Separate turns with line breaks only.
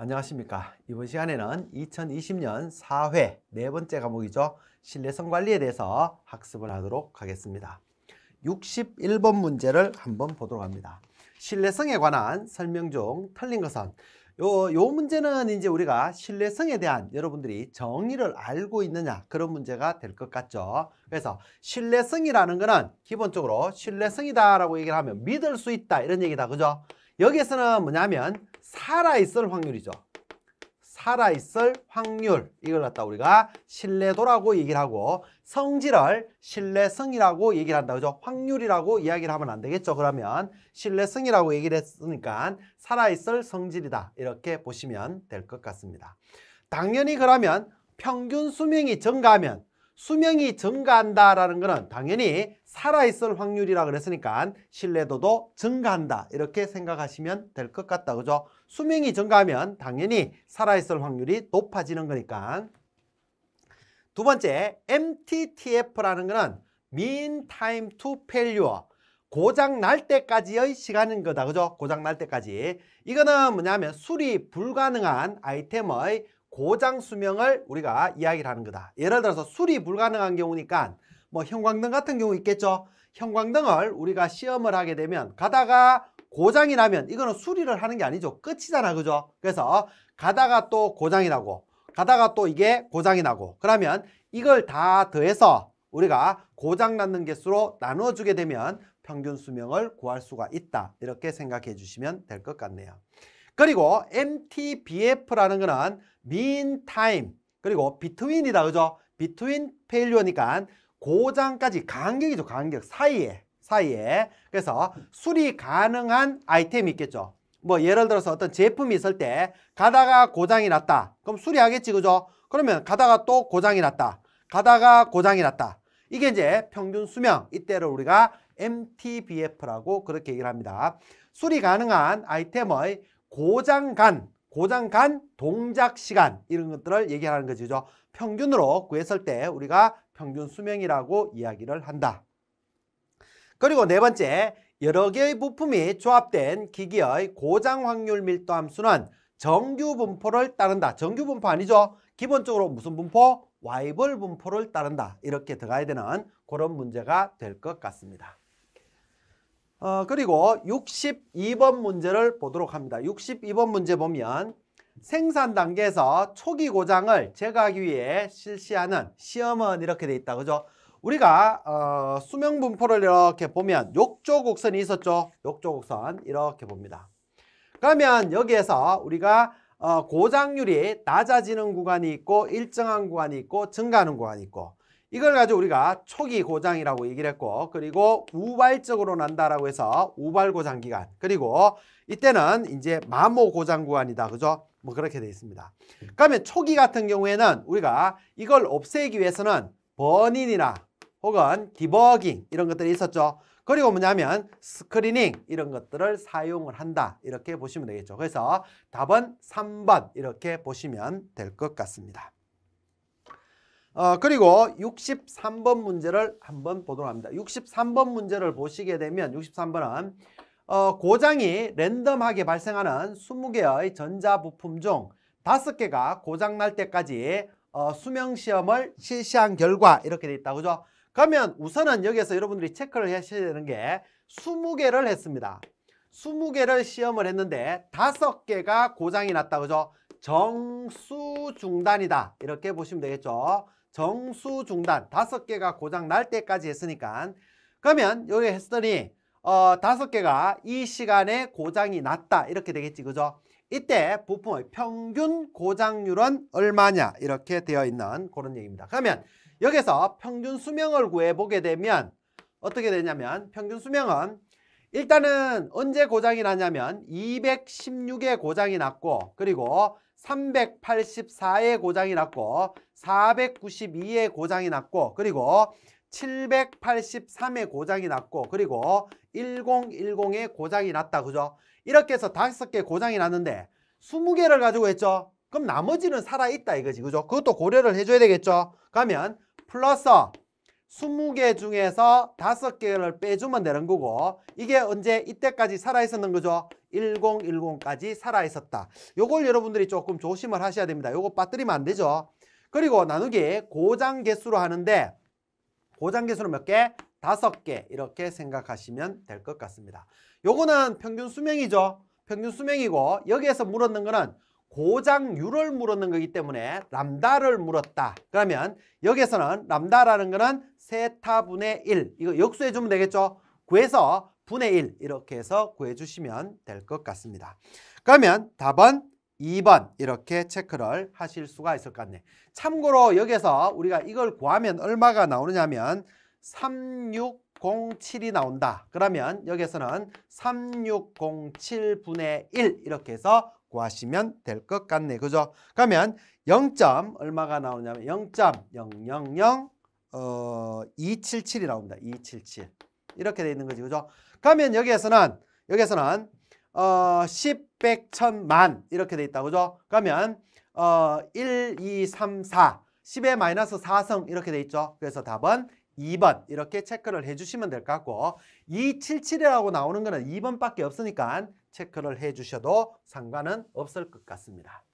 안녕하십니까 이번 시간에는 2020년 4회 네 번째 과목이죠 신뢰성 관리에 대해서 학습을 하도록 하겠습니다 61번 문제를 한번 보도록 합니다 신뢰성에 관한 설명 중 틀린 것은 요, 요 문제는 이제 우리가 신뢰성에 대한 여러분들이 정의를 알고 있느냐 그런 문제가 될 것 같죠 그래서 신뢰성이라는 거는 기본적으로 신뢰성이다 라고 얘기를 하면 믿을 수 있다 이런 얘기다 그죠 여기에서는 뭐냐면 살아있을 확률이죠. 살아있을 확률 이걸 갖다 우리가 신뢰도라고 얘기를 하고 성질을 신뢰성이라고 얘기를 한다 그죠 확률이라고 이야기를 하면 안 되겠죠 그러면 신뢰성이라고 얘기를 했으니까 살아있을 성질이다 이렇게 보시면 될 것 같습니다 당연히 그러면 평균 수명이 증가하면 수명이 증가한다라는 것은 당연히 살아있을 확률이라 그랬으니까 신뢰도도 증가한다 이렇게 생각하시면 될 것 같다 그죠? 수명이 증가하면 당연히 살아있을 확률이 높아지는 거니까 두 번째 MTTF라는 것은 Mean Time to Failure 고장 날 때까지의 시간인 거다 그죠? 고장 날 때까지 이거는 뭐냐면 수리 불가능한 아이템의 고장 수명을 우리가 이야기를 하는 거다. 예를 들어서 수리 불가능한 경우니까 뭐 형광등 같은 경우 있겠죠. 형광등을 우리가 시험을 하게 되면 가다가 고장이 나면 이거는 수리를 하는 게 아니죠. 끝이잖아. 그죠? 그래서 가다가 또 고장이 나고 가다가 또 이게 고장이 나고 그러면 이걸 다 더해서 우리가 고장났는 개수로 나눠주게 되면 평균 수명을 구할 수가 있다. 이렇게 생각해 주시면 될 것 같네요. 그리고 MTBF라는 거는 mean time 그리고 between이다 그죠? between failure니까 고장까지 간격이죠 간격 사이에 사이에 그래서 수리 가능한 아이템이 있겠죠 뭐 예를 들어서 어떤 제품이 있을 때 가다가 고장이 났다 그럼 수리하겠지 그죠? 그러면 가다가 또 고장이 났다 가다가 고장이 났다 이게 이제 평균 수명 이때를 우리가 MTBF라고 그렇게 얘기를 합니다 수리 가능한 아이템의 고장간, 고장간, 동작시간 이런 것들을 얘기하는 것이죠 평균으로 구했을 때 우리가 평균 수명이라고 이야기를 한다. 그리고 네 번째, 여러 개의 부품이 조합된 기기의 고장 확률 밀도 함수는 정규 분포를 따른다. 정규 분포 아니죠. 기본적으로 무슨 분포? 와이벌 분포를 따른다. 이렇게 들어가야 되는 그런 문제가 될 것 같습니다. 어, 그리고 62번 문제를 보도록 합니다. 62번 문제 보면 생산 단계에서 초기 고장을 제거하기 위해 실시하는 시험은 이렇게 돼 있다. 그죠? 우리가 어, 수명 분포를 이렇게 보면 욕조 곡선이 있었죠. 욕조 곡선 이렇게 봅니다. 그러면 여기에서 우리가 어, 고장률이 낮아지는 구간이 있고 일정한 구간이 있고 증가하는 구간이 있고 이걸 가지고 우리가 초기 고장이라고 얘기를 했고 그리고 우발적으로 난다라고 해서 우발 고장 기간 그리고 이때는 이제 마모 고장 구간이다 그죠? 뭐 그렇게 돼 있습니다. 그러면 초기 같은 경우에는 우리가 이걸 없애기 위해서는 번인이나 혹은 디버깅 이런 것들이 있었죠. 그리고 뭐냐면 스크리닝 이런 것들을 사용을 한다 이렇게 보시면 되겠죠. 그래서 답은 3번 이렇게 보시면 될 것 같습니다. 어, 그리고 63번 문제를 한번 보도록 합니다. 63번 문제를 보시게 되면 63번은 어, 고장이 랜덤하게 발생하는 20개의 전자부품 중 5개가 고장날 때까지 어, 수명시험을 실시한 결과 이렇게 돼 있다. 그죠? 그러면 우선은 여기에서 여러분들이 체크를 하셔야 되는 게 20개를 했습니다. 20개를 시험을 했는데 5개가 고장이 났다. 그죠? 정수 중단이다. 이렇게 보시면 되겠죠. 정수 중단 다섯 개가 고장 날 때까지 했으니까 그러면 여기 했더니 어 다섯 개가 이 시간에 고장이 났다 이렇게 되겠지 그죠? 이때 부품의 평균 고장률은 얼마냐 이렇게 되어 있는 그런 얘기입니다. 그러면 여기서 평균 수명을 구해 보게 되면 어떻게 되냐면 평균 수명은 일단은 언제 고장이 나냐면 216에 고장이 났고 그리고 384에 고장이 났고 492에 고장이 났고 그리고 783에 고장이 났고 그리고 1010에 고장이 났다 그죠? 이렇게 해서 다섯 개 고장이 났는데 20개를 가지고 했죠? 그럼 나머지는 살아있다 이거지 그죠? 그것도 고려를 해줘야 되겠죠? 그러면 플러스 2 0개 중에서 5 개를 빼주면 되는 거고 이게 언제 이때까지 살아있었는 거죠? 1010까지 살아있었다. 요걸 여러분들이 조금 조심을 하셔야 됩니다. 요거 빠뜨리면 안 되죠. 그리고 나누기 고장 개수로 하는데 고장 개수는 몇 개? 다섯 개 이렇게 생각하시면 될 것 같습니다. 요거는 평균 수명이죠. 평균 수명이고 여기에서 물었는 거는 고장률을 물었는 거기 때문에 람다를 물었다. 그러면 여기에서는 람다라는 거는 세타분의 1. 이거 역수해 주면 되겠죠? 구해서 분의 1 이렇게 해서 구해 주시면 될 것 같습니다. 그러면 답은 2번 이렇게 체크를 하실 수가 있을 것 같네. 참고로 여기서 우리가 이걸 구하면 얼마가 나오느냐면 하 3607이 나온다. 그러면 여기에서는 3607분의 1 이렇게 해서 구하시면 될 것 같네. 그죠? 그러면 0. 얼마가 나오냐면 0.000277이 어, 나옵니다. 277. 이렇게 돼 있는 거지. 그죠? 그러면 여기에서는 여기에서는 어, 10, 100, 1000만 이렇게 돼 있다. 그죠? 그러면 어, 1, 2, 3, 4 10의 마이너스 4성 이렇게 돼 있죠. 그래서 답은 2번 이렇게 체크를 해주시면 될 것 같고 277이라고 나오는 거는 2번밖에 없으니까 체크를 해 주셔도 상관은 없을 것 같습니다.